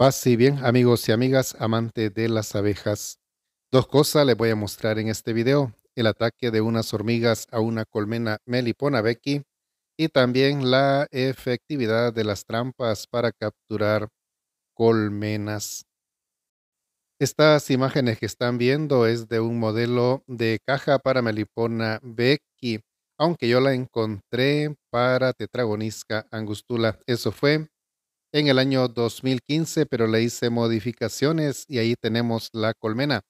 Paz y bien, amigos y amigas, amantes de las abejas. Dos cosas les voy a mostrar en este video. El ataque de unas hormigas a una colmena Melipona Becky y también la efectividad de las trampas para capturar colmenas. Estas imágenes que están viendo es de un modelo de caja para Melipona Becky, aunque yo la encontré para Tetragonisca angustula. Eso fue en el año 2015, pero le hice modificaciones y ahí tenemos la colmena.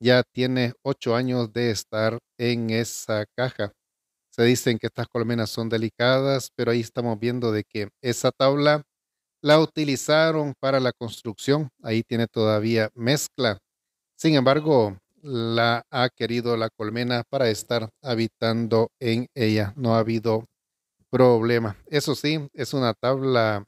Ya tiene ocho años de estar en esa caja. Se dicen que estas colmenas son delicadas, pero ahí estamos viendo de que esa tabla la utilizaron para la construcción. Ahí tiene todavía mezcla. Sin embargo, la ha querido la colmena para estar habitando en ella. No ha habido problema. Eso sí, es una tabla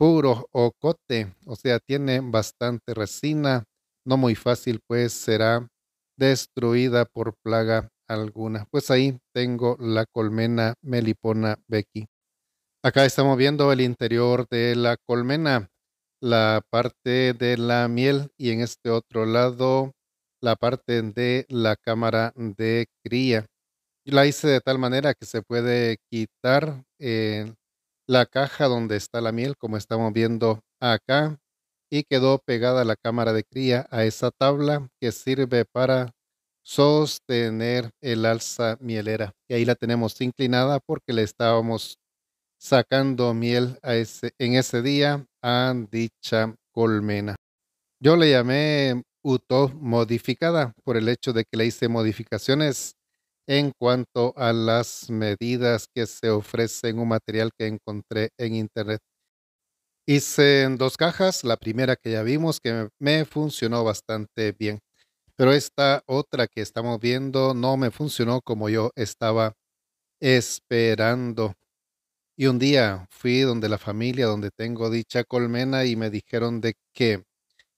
puro o cote, o sea, tiene bastante resina, no muy fácil, pues será destruida por plaga alguna. Pues ahí tengo la colmena melipona Becky. Acá estamos viendo el interior de la colmena, la parte de la miel y en este otro lado la parte de la cámara de cría. la hice de tal manera que se puede quitar eh, la caja donde está la miel, como estamos viendo acá, y quedó pegada la cámara de cría a esa tabla que sirve para sostener el alza mielera. Y ahí la tenemos inclinada porque le estábamos sacando miel a en ese día a dicha colmena. Yo le llamé UTO modificada por el hecho de que le hice modificaciones en cuanto a las medidas que se ofrecen, un material que encontré en internet. Hice en dos cajas, la primera que ya vimos que me funcionó bastante bien, pero esta otra que estamos viendo no me funcionó como yo estaba esperando. Y un día fui donde la familia, donde tengo dicha colmena y me dijeron de que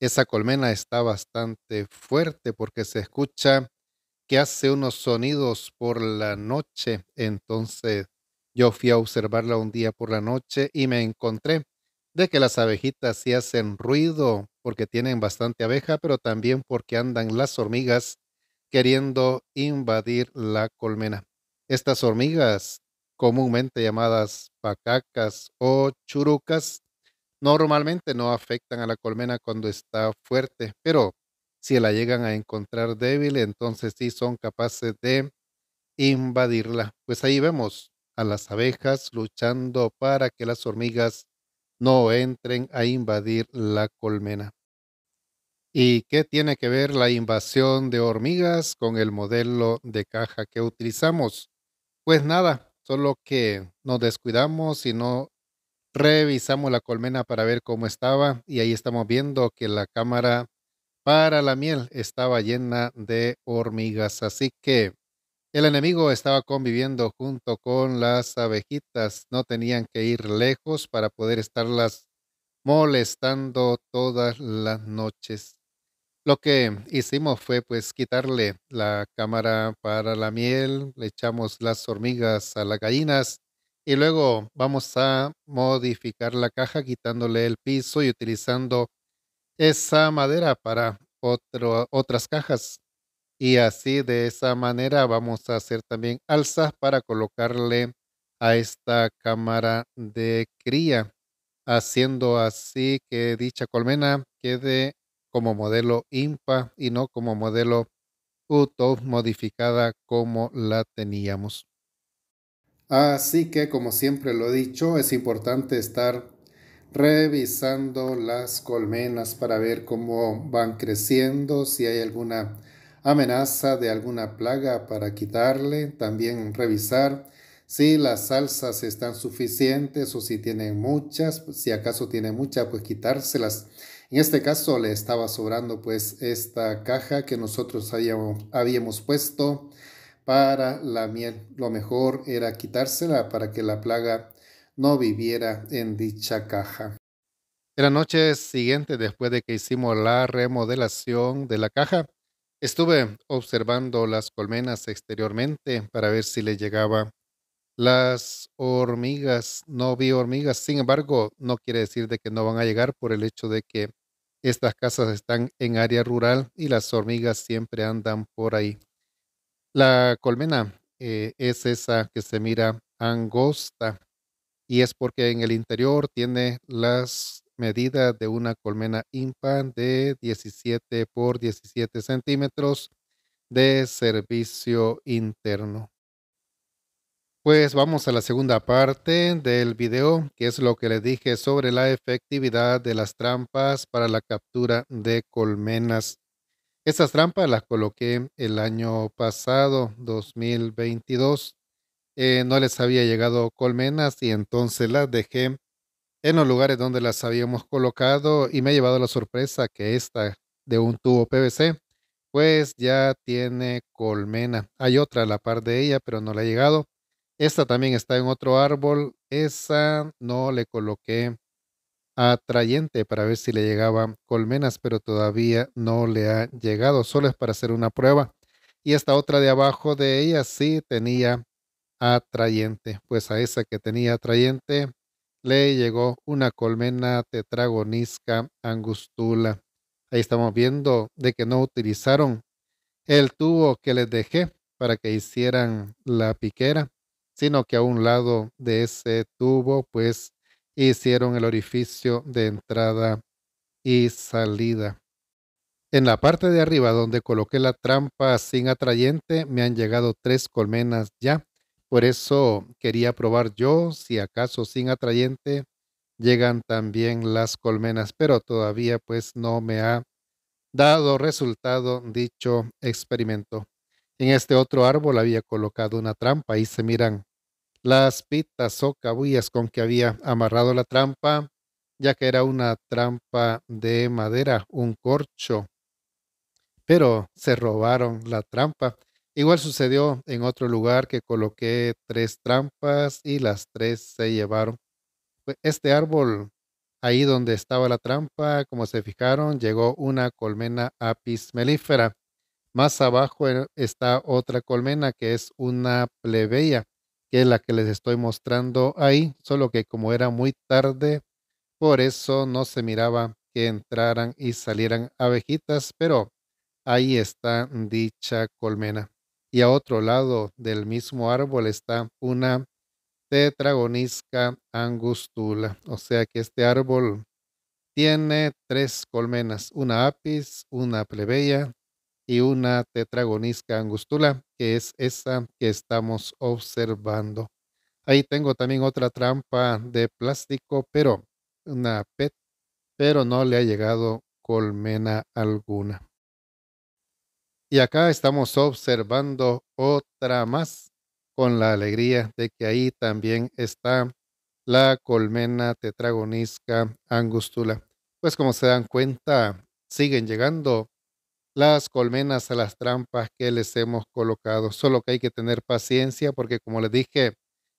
esa colmena está bastante fuerte porque se escucha hace unos sonidos por la noche. Entonces yo fui a observarla un día por la noche y me encontré de que las abejitas sí hacen ruido porque tienen bastante abeja, pero también porque andan las hormigas queriendo invadir la colmena. Estas hormigas, comúnmente llamadas pacacas o churucas, normalmente no afectan a la colmena cuando está fuerte, pero si la llegan a encontrar débil, entonces sí son capaces de invadirla. Pues ahí vemos a las abejas luchando para que las hormigas no entren a invadir la colmena. ¿Y qué tiene que ver la invasión de hormigas con el modelo de caja que utilizamos? Pues nada, solo que nos descuidamos y no revisamos la colmena para ver cómo estaba y ahí estamos viendo que la cámara para la miel estaba llena de hormigas, así que el enemigo estaba conviviendo junto con las abejitas, no tenían que ir lejos para poder estarlas molestando todas las noches. Lo que hicimos fue pues quitarle la cámara para la miel, le echamos las hormigas a las gallinas y luego vamos a modificar la caja quitándole el piso y utilizando esa madera para otras cajas. Y así de esa manera vamos a hacer también alzas para colocarle a esta cámara de cría, haciendo así que dicha colmena quede como modelo IMPA y no como modelo UTO modificada como la teníamos. Así que, como siempre lo he dicho, es importante estar revisando las colmenas para ver cómo van creciendo, si hay alguna amenaza de alguna plaga para quitarle, también revisar si las salsas están suficientes o si tienen muchas, si acaso tiene muchas, pues quitárselas. En este caso le estaba sobrando pues esta caja que nosotros habíamos, habíamos puesto para la miel. Lo mejor era quitársela para que la plaga no viviera en dicha caja. En la noche siguiente, después de que hicimos la remodelación de la caja, estuve observando las colmenas exteriormente para ver si le llegaba las hormigas, no vi hormigas, sin embargo, no quiere decir de que no van a llegar por el hecho de que estas casas están en área rural y las hormigas siempre andan por ahí. La colmena eh, es esa que se mira angosta y es porque en el interior tiene las medidas de una colmena impan de 17 por 17 centímetros de servicio interno. Pues vamos a la segunda parte del video, que es lo que le dije sobre la efectividad de las trampas para la captura de colmenas. Estas trampas las coloqué el año pasado, 2022. Eh, no les había llegado colmenas y entonces las dejé en los lugares donde las habíamos colocado y me ha llevado la sorpresa que esta de un tubo PVC pues ya tiene colmena. Hay otra a la par de ella, pero no le ha llegado. Esta también está en otro árbol. Esa no le coloqué atrayente para ver si le llegaban colmenas, pero todavía no le ha llegado. Solo es para hacer una prueba. Y esta otra de abajo de ella sí tenía atrayente, pues a esa que tenía atrayente le llegó una colmena tetragonisca angustula. Ahí estamos viendo de que no utilizaron el tubo que les dejé para que hicieran la piquera, sino que a un lado de ese tubo pues hicieron el orificio de entrada y salida. En la parte de arriba donde coloqué la trampa sin atrayente me han llegado tres colmenas ya por eso quería probar yo si acaso sin atrayente llegan también las colmenas, pero todavía pues no me ha dado resultado dicho experimento. En este otro árbol había colocado una trampa y se miran las pitas o cabullas con que había amarrado la trampa, ya que era una trampa de madera, un corcho. Pero se robaron la trampa Igual sucedió en otro lugar que coloqué tres trampas y las tres se llevaron. Este árbol, ahí donde estaba la trampa, como se fijaron, llegó una colmena apis melífera. Más abajo eh, está otra colmena que es una plebeya, que es la que les estoy mostrando ahí, solo que como era muy tarde, por eso no se miraba que entraran y salieran abejitas, pero ahí está dicha colmena y a otro lado del mismo árbol está una tetragonisca angustula. O sea que este árbol tiene tres colmenas, una apis, una plebeya y una tetragonisca angustula, que es esa que estamos observando. Ahí tengo también otra trampa de plástico, pero una PET, pero no le ha llegado colmena alguna. Y acá estamos observando otra más con la alegría de que ahí también está la colmena tetragonisca angustula. Pues como se dan cuenta, siguen llegando las colmenas a las trampas que les hemos colocado. Solo que hay que tener paciencia porque como les dije,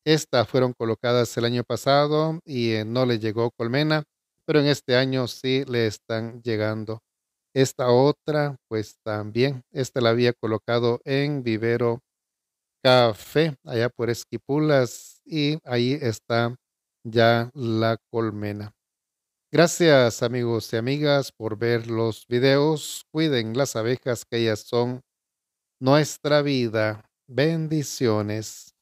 estas fueron colocadas el año pasado y eh, no les llegó colmena, pero en este año sí le están llegando. Esta otra, pues también, esta la había colocado en Vivero Café, allá por Esquipulas, y ahí está ya la colmena. Gracias amigos y amigas por ver los videos. Cuiden las abejas que ellas son nuestra vida. Bendiciones.